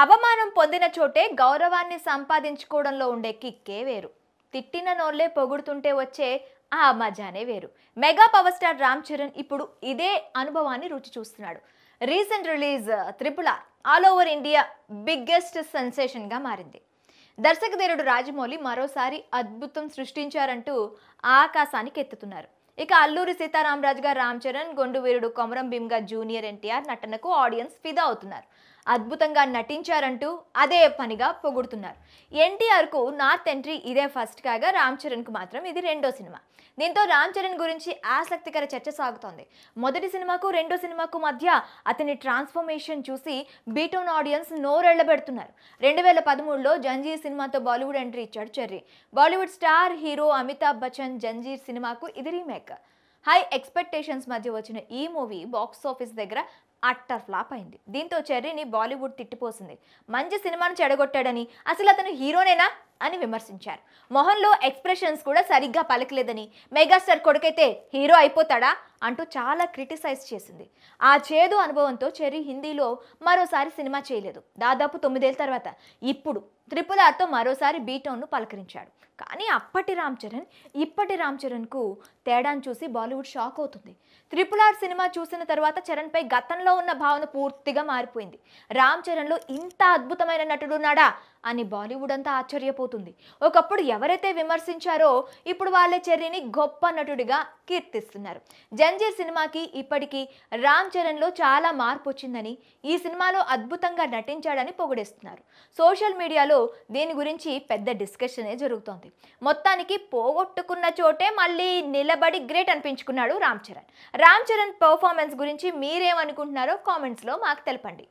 అవమానం పొందిన చోటే గౌరవాన్ని సంపాదించుకోవడంలో ఉండే కిక్కే వేరు తిట్టిన నోళ్ళే పొగుడుతుంటే వచ్చే ఆ మజానే వేరు mega power star Ram Charan ఇప్పుడు ఇదే అనుభవాన్ని రుచి చూస్తున్నాడు recent release triple all over India biggest సెన్సేషన్గా మారింది దర్శకధీరుడు రాజమౌళి మరోసారి అద్భుతం సృష్టించారంటూ ఆకాశానికి ఎత్తుతున్నారు ఇక అల్లూరి సీతారామరాజుగా రామ్ చరణ్ గొండు వీరుడు కొమరం భీమ్గా జూనియర్ ఎన్టీఆర్ నటనకు ఆడియన్స్ ఫిదా అవుతున్నారు అద్భుతంగా నటించారంటూ అదే పనిగా పొగుడుతున్నారు ఎన్టీఆర్కు నార్త్ ఎంట్రీ ఇదే ఫస్ట్ కాగా రామ్ చరణ్కు మాత్రం ఇది రెండో సినిమా దీంతో రామ్ చరణ్ గురించి ఆసక్తికర చర్చ సాగుతోంది మొదటి సినిమాకు రెండో సినిమాకు మధ్య అతని ట్రాన్స్ఫర్మేషన్ చూసి బీటోన్ ఆడియన్స్ నోరెళ్లబెడుతున్నారు రెండు వేల పదమూడులో జంజీర్ సినిమాతో బాలీవుడ్ ఎంట్రీ ఇచ్చాడు Cherry Bollywood star hero Amitabh Bachchan Zanjeer సినిమాకు ఇది రీమేక్ హై ఎక్స్పెక్టేషన్స్ మధ్య వచ్చిన ఈ మూవీ బాక్స్ ఆఫీస్ దగ్గర అట్టర్ ఫ్లాప్ అయింది దీంతో చెర్రీని బాలీవుడ్ తిట్టిపోసింది మంచి సినిమాను చెడగొట్టాడని అసలు అతను హీరోనేనా అని విమర్శించారు మొహన్లో ఎక్స్ప్రెషన్స్ కూడా సరిగ్గా పలకలేదని మెగాస్టార్ కొడుకైతే హీరో అయిపోతాడా అంటూ చాలా క్రిటిసైజ్ చేసింది ఆ చేదు అనుభవంతో చెర్రీ హిందీలో మరోసారి సినిమా చేయలేదు దాదాపు తొమ్మిదేళ్ళ తర్వాత ఇప్పుడు త్రిపుల్ ఆర్తో మరోసారి బీటౌన్ను పలకరించాడు కానీ అప్పటి రామ్ చరణ్ ఇప్పటి రామ్ చరణ్కు తేడాను చూసి బాలీవుడ్ షాక్ అవుతుంది త్రిపుల్ ఆర్ సినిమా చూసిన తర్వాత చరణ్పై గతంలో ఉన్న భావన పూర్తిగా మారిపోయింది రామ్ చరణ్లో ఇంత అద్భుతమైన నటుడున్నాడా అని బాలీవుడ్ అంతా ఆశ్చర్యపోతుంది పెరిగిపోతుంది ఒకప్పుడు ఎవరైతే విమర్శించారో ఇప్పుడు వాళ్ళ చెర్రీని గొప్ప నటుడిగా కీర్తిస్తున్నారు జంజీర్ సినిమాకి ఇప్పటికీ రామ్ చరణ్లో చాలా మార్పు వచ్చిందని ఈ సినిమాలో అద్భుతంగా నటించాడని పొగిడేస్తున్నారు సోషల్ మీడియాలో దీని గురించి పెద్ద డిస్కషనే జరుగుతోంది మొత్తానికి పోగొట్టుకున్న చోటే మళ్ళీ నిలబడి గ్రేట్ అనిపించుకున్నాడు రామ్ చరణ్ రామ్ చరణ్ పర్ఫార్మెన్స్ గురించి మీరేమనుకుంటున్నారో కామెంట్స్లో మాకు తెలపండి